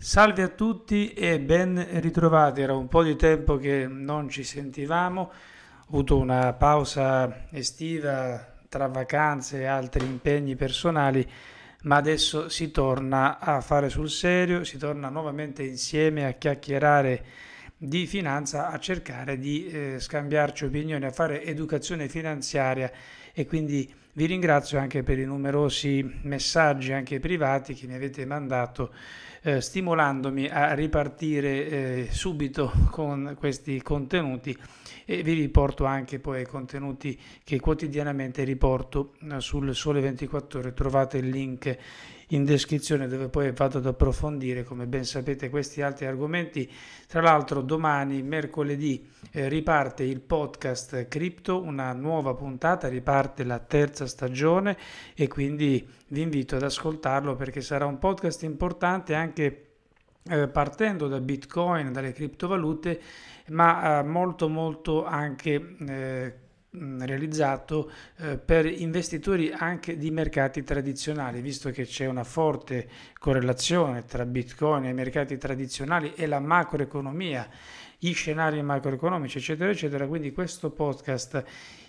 Salve a tutti e ben ritrovati, era un po' di tempo che non ci sentivamo, ho avuto una pausa estiva tra vacanze e altri impegni personali, ma adesso si torna a fare sul serio, si torna nuovamente insieme a chiacchierare di finanza, a cercare di eh, scambiarci opinioni, a fare educazione finanziaria e quindi vi ringrazio anche per i numerosi messaggi anche privati che mi avete mandato eh, stimolandomi a ripartire eh, subito con questi contenuti e vi riporto anche poi i contenuti che quotidianamente riporto eh, sul Sole 24 Ore, trovate il link in descrizione dove poi vado ad approfondire come ben sapete questi altri argomenti. Tra l'altro domani, mercoledì, eh, riparte il podcast Crypto, una nuova puntata, riparte la terza stagione e quindi vi invito ad ascoltarlo perché sarà un podcast importante anche eh, partendo da Bitcoin, dalle criptovalute, ma eh, molto molto anche eh, realizzato eh, per investitori anche di mercati tradizionali, visto che c'è una forte correlazione tra Bitcoin e i mercati tradizionali e la macroeconomia, gli scenari macroeconomici, eccetera, eccetera. Quindi questo podcast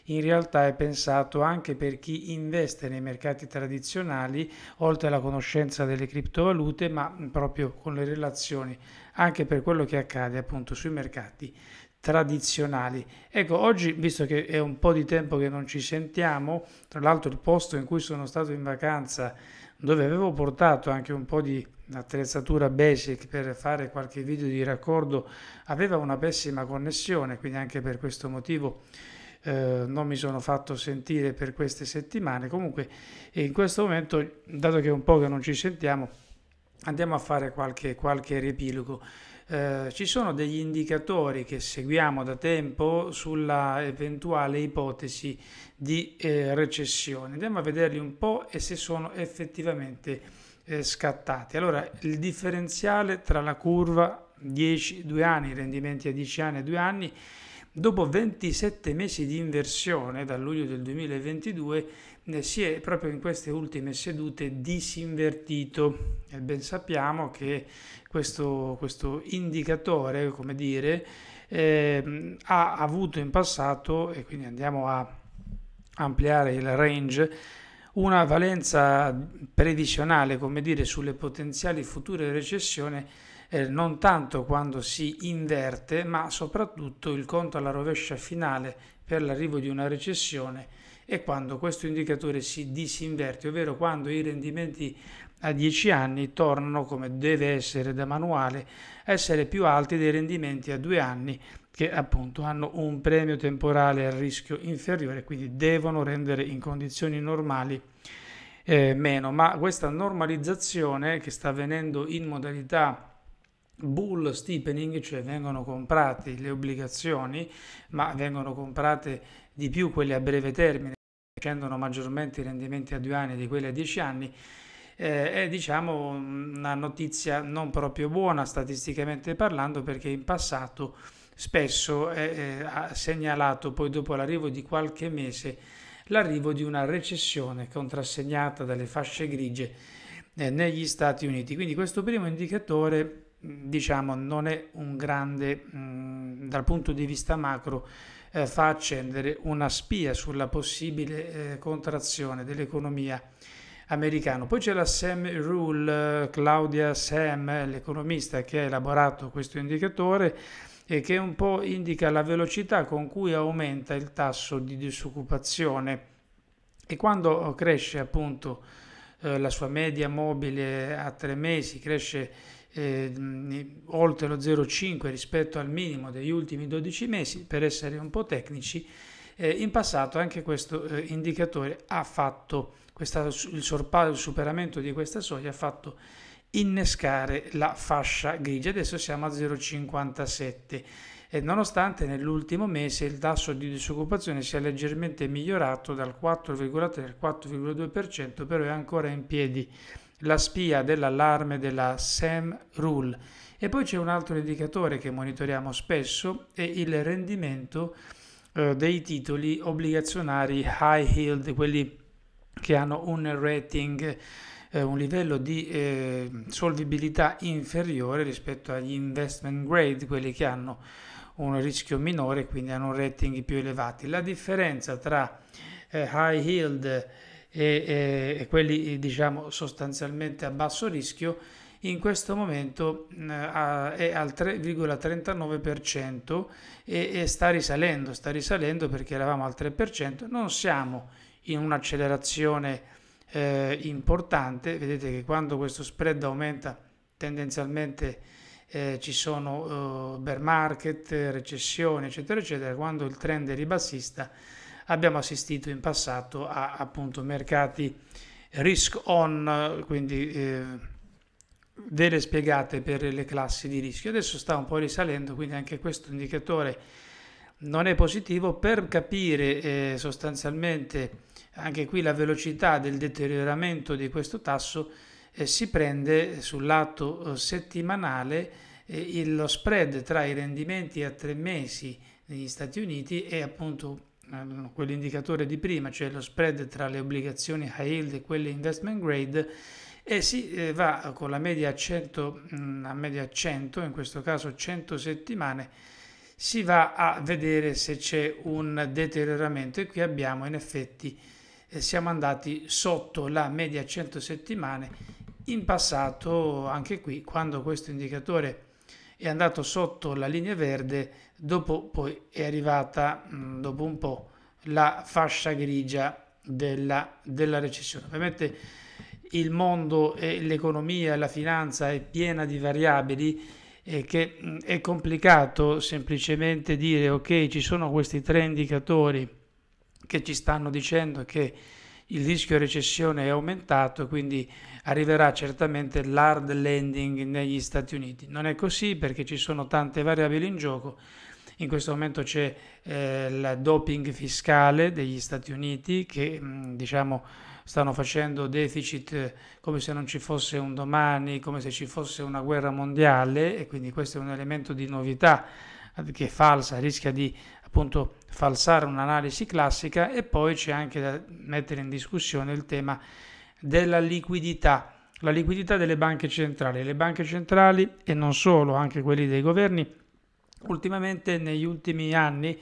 in realtà è pensato anche per chi investe nei mercati tradizionali, oltre alla conoscenza delle criptovalute, ma proprio con le relazioni anche per quello che accade appunto sui mercati tradizionali. Ecco, oggi, visto che è un po' di tempo che non ci sentiamo, tra l'altro il posto in cui sono stato in vacanza, dove avevo portato anche un po' di attrezzatura basic per fare qualche video di raccordo, aveva una pessima connessione, quindi anche per questo motivo eh, non mi sono fatto sentire per queste settimane. Comunque, in questo momento, dato che è un po' che non ci sentiamo, andiamo a fare qualche, qualche riepilogo. Eh, ci sono degli indicatori che seguiamo da tempo sulla eventuale ipotesi di eh, recessione. Andiamo a vederli un po' e se sono effettivamente eh, scattati. Allora, il differenziale tra la curva 10-2 anni, rendimenti a 10 anni e 2 anni, dopo 27 mesi di inversione dal luglio del 2022 eh, si è proprio in queste ultime sedute disinvertito e ben sappiamo che questo, questo indicatore, come dire, eh, ha avuto in passato, e quindi andiamo a ampliare il range, una valenza previsionale, come dire, sulle potenziali future recessioni eh, non tanto quando si inverte, ma soprattutto il conto alla rovescia finale per l'arrivo di una recessione e quando questo indicatore si disinverte, ovvero quando i rendimenti a 10 anni tornano, come deve essere da manuale, a essere più alti dei rendimenti a 2 anni che appunto hanno un premio temporale a rischio inferiore, quindi devono rendere in condizioni normali eh, meno. Ma questa normalizzazione che sta avvenendo in modalità bull steepening, cioè vengono comprate le obbligazioni, ma vengono comprate di più quelle a breve termine scendono maggiormente i rendimenti a due anni di quelli a dieci anni, eh, è diciamo una notizia non proprio buona statisticamente parlando perché in passato spesso eh, ha segnalato poi dopo l'arrivo di qualche mese l'arrivo di una recessione contrassegnata dalle fasce grigie eh, negli Stati Uniti. Quindi questo primo indicatore diciamo non è un grande mh, mm, dal punto di vista macro eh, fa accendere una spia sulla possibile eh, contrazione dell'economia americana. Poi c'è la Sam Rule, eh, Claudia Sam, l'economista che ha elaborato questo indicatore e che un po' indica la velocità con cui aumenta il tasso di disoccupazione e quando cresce appunto eh, la sua media mobile a tre mesi, cresce eh, oltre lo 0,5 rispetto al minimo degli ultimi 12 mesi, per essere un po' tecnici, eh, in passato anche questo eh, indicatore ha fatto, questa, il, sorpasso, il superamento di questa soglia ha fatto innescare la fascia grigia, adesso siamo a 0,57 e nonostante nell'ultimo mese il tasso di disoccupazione sia leggermente migliorato dal 4,3 al 4,2%, però è ancora in piedi la spia dell'allarme della SEM Rule. E poi c'è un altro indicatore che monitoriamo spesso, è il rendimento eh, dei titoli obbligazionari high yield, quelli che hanno un rating eh, un livello di eh, solvibilità inferiore rispetto agli investment grade, quelli che hanno un rischio minore, quindi hanno rating più elevati. La differenza tra eh, high yield e, e quelli diciamo sostanzialmente a basso rischio, in questo momento eh, è al 3,39% e, e, sta risalendo, sta risalendo perché eravamo al 3%, non siamo in un'accelerazione eh, importante, vedete che quando questo spread aumenta tendenzialmente eh, ci sono eh, bear market, recessioni eccetera eccetera, quando il trend è ribassista abbiamo assistito in passato a appunto mercati risk on, quindi eh, vele spiegate per le classi di rischio. Adesso sta un po' risalendo, quindi anche questo indicatore non è positivo. Per capire eh, sostanzialmente anche qui la velocità del deterioramento di questo tasso eh, si prende sul lato eh, settimanale eh, lo spread tra i rendimenti a tre mesi negli Stati Uniti e appunto quell'indicatore di prima, cioè lo spread tra le obbligazioni high yield e quelle investment grade, e si eh, va con la media a 100, mm, a media 100, in questo caso 100 settimane, si va a vedere se c'è un deterioramento e qui abbiamo in effetti eh, siamo andati sotto la media 100 settimane in passato anche qui quando questo indicatore è andato sotto la linea verde, dopo poi è arrivata mh, mm, dopo un po' la fascia grigia della, della recessione. Ovviamente il mondo e l'economia e la finanza è piena di variabili e che mh, mm, è complicato semplicemente dire ok ci sono questi tre indicatori che ci stanno dicendo che il rischio recessione è aumentato quindi arriverà certamente l'hard landing negli Stati Uniti. Non è così perché ci sono tante variabili in gioco. In questo momento c'è eh, il doping fiscale degli Stati Uniti che mh, mm, diciamo stanno facendo deficit eh, come se non ci fosse un domani, come se ci fosse una guerra mondiale e quindi questo è un elemento di novità che è falsa, rischia di appunto falsare un'analisi classica e poi c'è anche da mettere in discussione il tema della liquidità, la liquidità delle banche centrali. Le banche centrali e non solo, anche quelli dei governi, ultimamente negli ultimi anni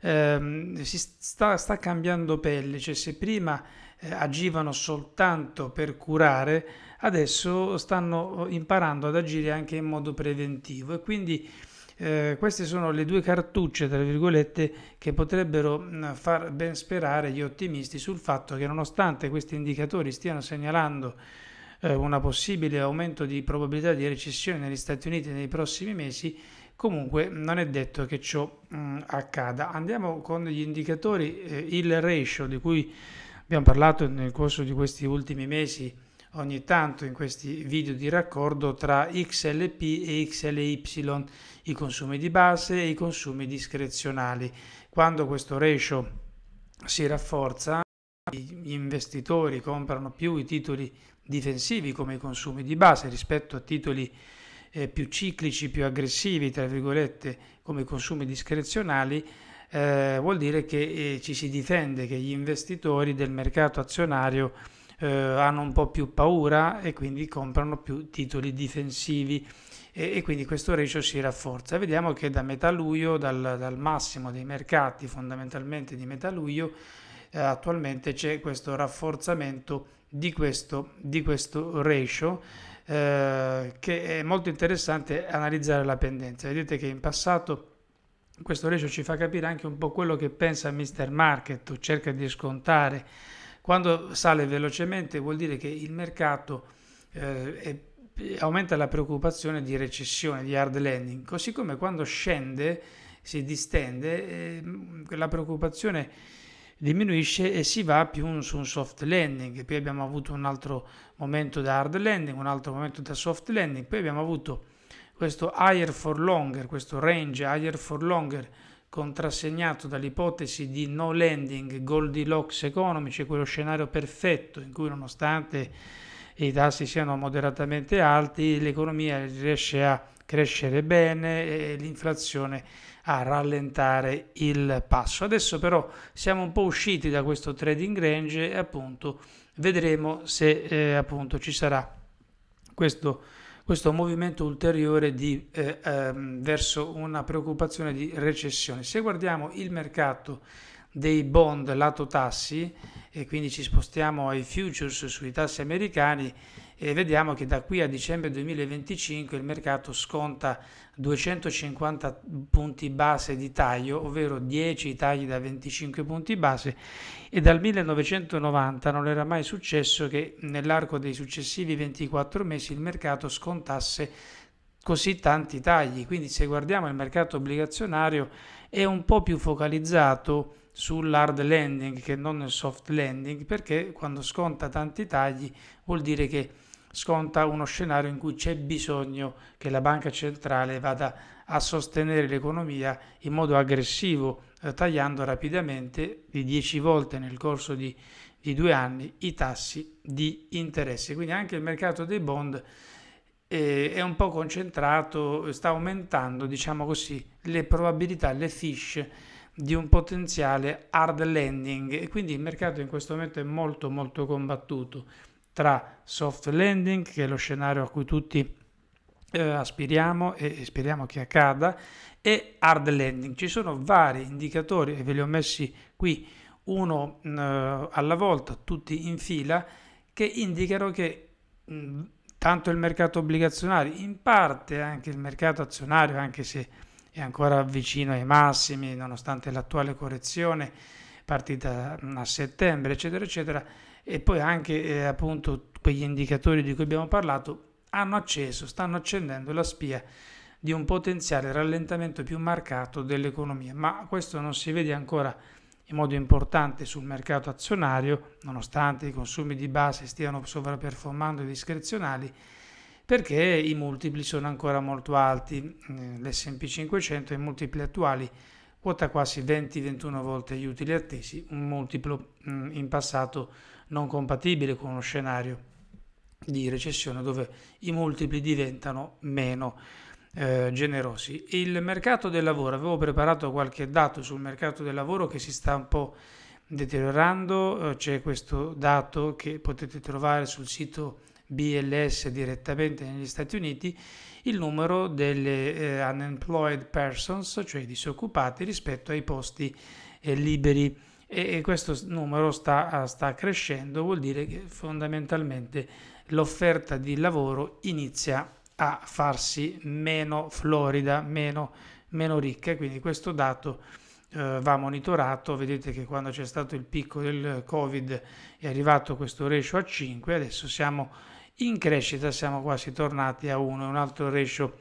ehm, si sta, sta, cambiando pelle, cioè se prima eh, agivano soltanto per curare, adesso stanno eh, imparando ad agire anche in modo preventivo e quindi eh, queste sono le due cartucce, tra virgolette, che potrebbero mm, far ben sperare gli ottimisti sul fatto che nonostante questi indicatori stiano segnalando eh, un possibile aumento di probabilità di recessione negli Stati Uniti nei prossimi mesi, comunque non è detto che ciò mh, mm, accada. Andiamo con gli indicatori, eh, il ratio di cui abbiamo parlato nel corso di questi ultimi mesi ogni tanto in questi video di raccordo tra XLP e XLY, i consumi di base e i consumi discrezionali. Quando questo ratio si rafforza, gli investitori comprano più i titoli difensivi come i consumi di base rispetto a titoli eh, più ciclici, più aggressivi, tra virgolette, come i consumi discrezionali, eh, vuol dire che eh, ci si difende, che gli investitori del mercato azionario eh, hanno un po' più paura e quindi comprano più titoli difensivi e, e, quindi questo ratio si rafforza. Vediamo che da metà luglio, dal, dal massimo dei mercati fondamentalmente di metà luglio, eh, attualmente c'è questo rafforzamento di questo, di questo ratio. Eh, che è molto interessante analizzare la pendenza. Vedete che in passato questo ratio ci fa capire anche un po' quello che pensa Mr. Market, cerca di scontare quando sale velocemente vuol dire che il mercato eh, è aumenta la preoccupazione di recessione, di hard landing, così come quando scende, si distende, eh, la preoccupazione diminuisce e si va più su un soft landing, poi abbiamo avuto un altro momento da hard landing, un altro momento da soft landing, poi abbiamo avuto questo higher for longer, questo range higher for longer contrassegnato dall'ipotesi di no landing, Goldilocks economy, cioè quello scenario perfetto in cui nonostante i tassi siano moderatamente alti, l'economia riesce a crescere bene e l'inflazione a rallentare il passo. Adesso però siamo un po' usciti da questo trading range e appunto vedremo se eh, appunto ci sarà questo questo movimento ulteriore di, eh, ehm, verso una preoccupazione di recessione. Se guardiamo il mercato dei bond lato tassi e quindi ci spostiamo ai futures sui tassi americani, e vediamo che da qui a dicembre 2025 il mercato sconta 250 punti base di taglio, ovvero 10 tagli da 25 punti base e dal 1990 non era mai successo che nell'arco dei successivi 24 mesi il mercato scontasse così tanti tagli, quindi se guardiamo il mercato obbligazionario è un po' più focalizzato sull'hard landing che non nel soft landing perché quando sconta tanti tagli vuol dire che sconta uno scenario in cui c'è bisogno che la banca centrale vada a sostenere l'economia in modo aggressivo, eh, tagliando rapidamente di 10 volte nel corso di, di, due anni i tassi di interesse. Quindi anche il mercato dei bond eh, è un po' concentrato, sta aumentando, diciamo così, le probabilità, le fish di un potenziale hard landing e quindi il mercato in questo momento è molto molto combattuto tra soft landing, che è lo scenario a cui tutti eh, aspiriamo e speriamo che accada, e hard landing. Ci sono vari indicatori e ve li ho messi qui uno mm, eh, alla volta, tutti in fila, che indicano che mh, mm, tanto il mercato obbligazionario, in parte anche il mercato azionario, anche se è ancora vicino ai massimi, nonostante l'attuale correzione partita mm, a settembre, eccetera, eccetera, e poi anche eh, appunto quegli indicatori di cui abbiamo parlato hanno acceso, stanno accendendo la spia di un potenziale rallentamento più marcato dell'economia, ma questo non si vede ancora in modo importante sul mercato azionario, nonostante i consumi di base stiano sovraperformando i discrezionali, perché i multipli sono ancora molto alti, mm, l'S&P 500 i multipli attuali quota quasi 20-21 volte gli utili attesi, un multiplo mm, in passato non compatibile con uno scenario di recessione dove i multipli diventano meno eh, generosi. Il mercato del lavoro, avevo preparato qualche dato sul mercato del lavoro che si sta un po' deteriorando, eh, c'è questo dato che potete trovare sul sito BLS direttamente negli Stati Uniti, il numero delle eh, unemployed persons, cioè disoccupati rispetto ai posti eh, liberi e questo numero sta, ah, sta crescendo, vuol dire che fondamentalmente l'offerta di lavoro inizia a farsi meno florida, meno, meno ricca, quindi questo dato eh, va monitorato, vedete che quando c'è stato il picco del Covid è arrivato questo ratio a 5, adesso siamo in crescita, siamo quasi tornati a 1, un altro ratio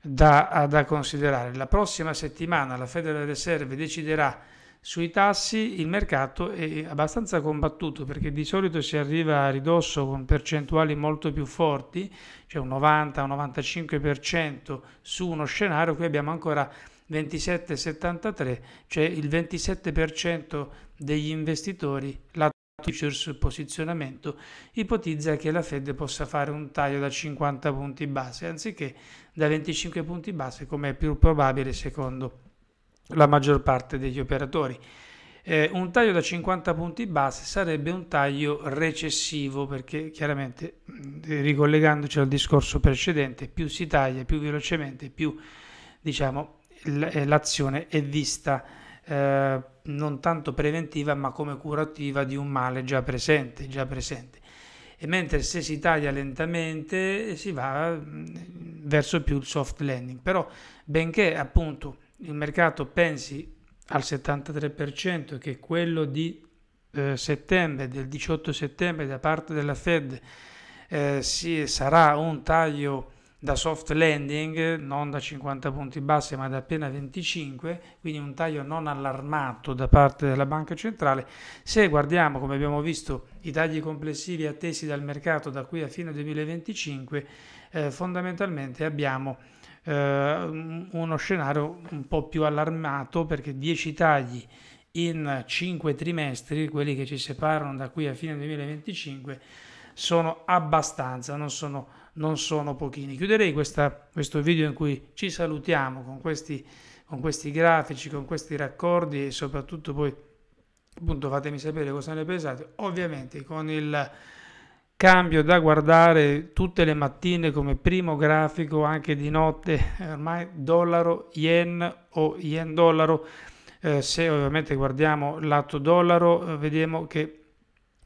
da, da considerare. La prossima settimana la Federal Reserve deciderà sui tassi il mercato è abbastanza combattuto perché di solito si arriva a ridosso con percentuali molto più forti, cioè un 90-95% su uno scenario, qui abbiamo ancora 27,73, cioè il 27% degli investitori, la sul posizionamento, ipotizza che la Fed possa fare un taglio da 50 punti base, anziché da 25 punti base, come è più probabile secondo la maggior parte degli operatori. Eh, un taglio da 50 punti base sarebbe un taglio recessivo perché chiaramente ricollegandoci al discorso precedente più si taglia più velocemente più diciamo, eh, l'azione è vista eh, non tanto preventiva ma come curativa di un male già presente, già presente. E mentre se si taglia lentamente si va verso più il soft landing però benché appunto il mercato pensi al 73% che quello di eh, settembre, del 18 settembre da parte della Fed eh, si, sarà un taglio da soft landing, non da 50 punti bassi ma da appena 25, quindi un taglio non allarmato da parte della banca centrale. Se guardiamo, come abbiamo visto, i tagli complessivi attesi dal mercato da qui a fine 2025, eh, fondamentalmente abbiamo eh, uno scenario un po' più allarmato perché 10 tagli in 5 trimestri, quelli che ci separano da qui a fine 2025, sono abbastanza, non sono, non sono pochini. Chiuderei questa, questo video in cui ci salutiamo con questi, con questi grafici, con questi raccordi e soprattutto poi appunto fatemi sapere cosa ne pensate, ovviamente con il cambio da guardare tutte le mattine come primo grafico, anche di notte, eh, ormai dollaro, yen o yen dollaro. Eh, se ovviamente guardiamo lato dollaro, eh, vediamo che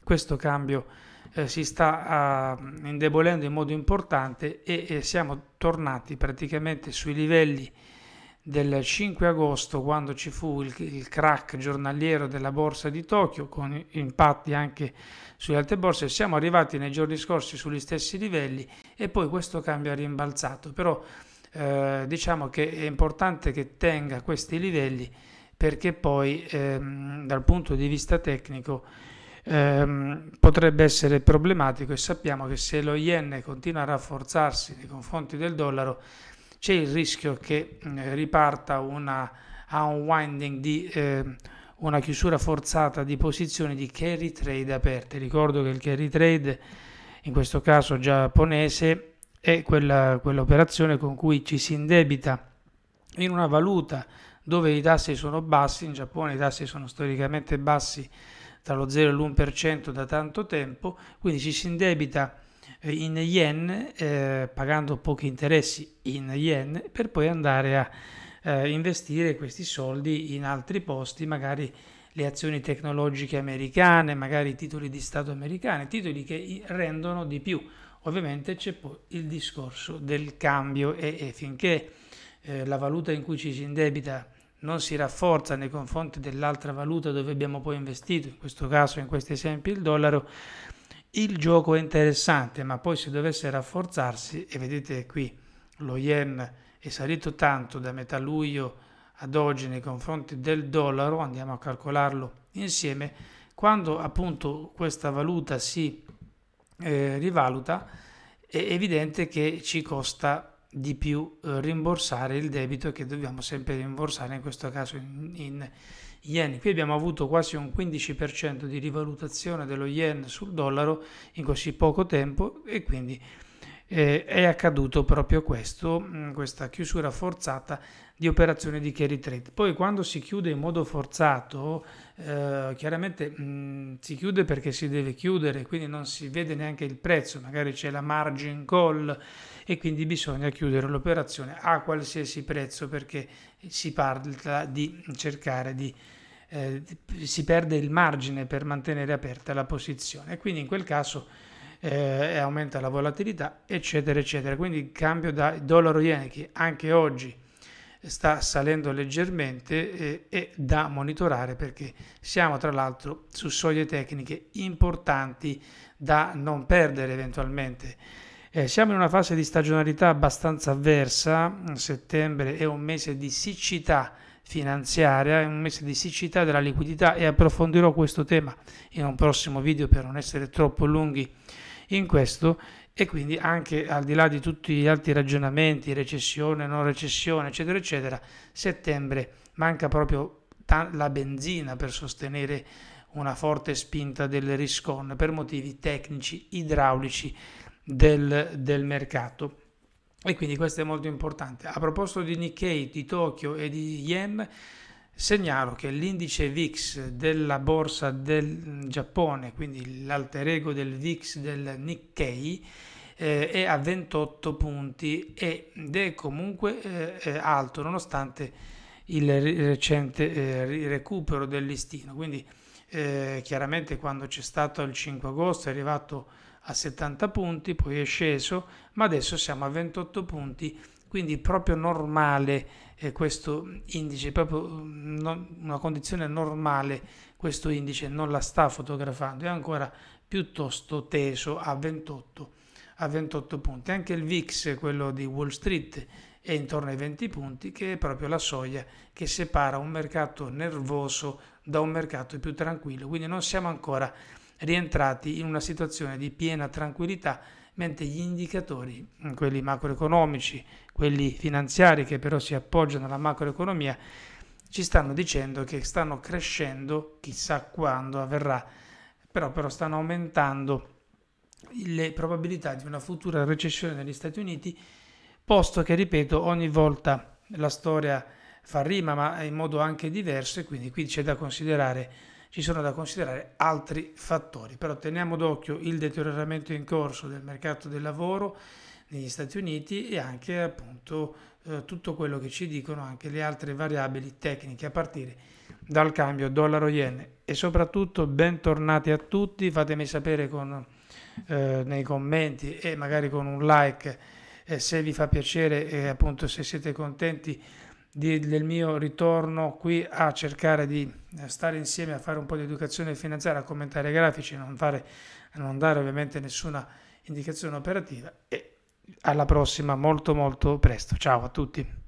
questo cambio eh, si sta ah, indebolendo in modo importante e, e siamo tornati praticamente sui livelli del 5 agosto quando ci fu il, il crack giornaliero della borsa di Tokyo con impatti anche sulle altre borse siamo arrivati nei giorni scorsi sugli stessi livelli e poi questo cambio ha rimbalzato però eh, diciamo che è importante che tenga questi livelli perché poi ehm, dal punto di vista tecnico ehm, potrebbe essere problematico e sappiamo che se lo yen continua a rafforzarsi nei confronti del dollaro c'è il rischio che mm, riparta una, a di eh, una chiusura forzata di posizioni di carry trade aperte. Ricordo che il carry trade, in questo caso giapponese, è quell'operazione con cui ci si indebita in una valuta dove i tassi sono bassi, in Giappone i tassi sono storicamente bassi tra lo 0 e l'1% da tanto tempo, quindi ci si indebita in yen, eh, pagando pochi interessi in yen, per poi andare a eh, investire questi soldi in altri posti, magari le azioni tecnologiche americane, magari i titoli di Stato americani, titoli che rendono di più. Ovviamente c'è poi il discorso del cambio e, e finché eh, la valuta in cui ci si indebita non si rafforza nei confronti dell'altra valuta dove abbiamo poi investito, in questo caso, in questi esempi, il dollaro, il gioco è interessante, ma poi se dovesse rafforzarsi, e vedete qui lo yen è salito tanto da metà luglio ad oggi nei confronti del dollaro, andiamo a calcolarlo insieme, quando appunto questa valuta si eh, rivaluta è evidente che ci costa di più eh, rimborsare il debito che dobbiamo sempre rimborsare, in questo caso in, in yen. Qui abbiamo avuto quasi un 15% di rivalutazione dello yen sul dollaro in così poco tempo e quindi eh, è accaduto proprio questo, mm, questa chiusura forzata di operazione di carry trade. Poi quando si chiude in modo forzato, eh, chiaramente mh, mm, si chiude perché si deve chiudere, quindi non si vede neanche il prezzo, magari c'è la margin call e quindi bisogna chiudere l'operazione a qualsiasi prezzo perché si parla di cercare di eh, si perde il margine per mantenere aperta la posizione. Quindi in quel caso eh, aumenta la volatilità, eccetera, eccetera. Quindi il cambio da dollaro-yen che anche oggi sta salendo leggermente eh, è da monitorare perché siamo tra l'altro su soglie tecniche importanti da non perdere eventualmente. Eh, siamo in una fase di stagionalità abbastanza avversa, mm, settembre è un mese di siccità finanziaria, è un mese di siccità della liquidità e approfondirò questo tema in un prossimo video per non essere troppo lunghi in questo e quindi anche al di là di tutti gli altri ragionamenti, recessione, non recessione, eccetera, eccetera, settembre manca proprio la benzina per sostenere una forte spinta del riscon per motivi tecnici, idraulici del, del mercato. E quindi questo è molto importante. A proposito di Nikkei, di Tokyo e di Yen, Segnalo che l'indice VIX della borsa del mm, Giappone, quindi l'alter ego del VIX del Nikkei, eh, è a 28 punti ed è comunque eh, alto nonostante il recente eh, recupero del listino. Quindi eh, chiaramente quando c'è stato il 5 agosto è arrivato a 70 punti, poi è sceso, ma adesso siamo a 28 punti, quindi proprio normale eh, questo indice, proprio mm, no, una condizione normale questo indice non la sta fotografando, è ancora piuttosto teso a 28, a 28 punti. Anche il VIX, quello di Wall Street, è intorno ai 20 punti, che è proprio la soglia che separa un mercato nervoso da un mercato più tranquillo, quindi non siamo ancora rientrati in una situazione di piena tranquillità mentre gli indicatori, mm, quelli macroeconomici, quelli finanziari che però si appoggiano alla macroeconomia, ci stanno dicendo che stanno crescendo, chissà quando avverrà, però, però stanno aumentando le probabilità di una futura recessione negli Stati Uniti, posto che, ripeto, ogni volta la storia fa rima, ma in modo anche diverso e quindi qui c'è da considerare ci sono da considerare altri fattori, però teniamo d'occhio il deterioramento in corso del mercato del lavoro negli Stati Uniti e anche appunto eh, tutto quello che ci dicono anche le altre variabili tecniche a partire dal cambio dollaro-yen e soprattutto bentornati a tutti, fatemi sapere con, eh, nei commenti e magari con un like eh, se vi fa piacere e appunto se siete contenti di, del mio ritorno qui a cercare di eh, stare insieme a fare un po' di educazione finanziaria, a commentare i grafici, non fare, a non dare ovviamente nessuna indicazione operativa e alla prossima molto molto presto. Ciao a tutti.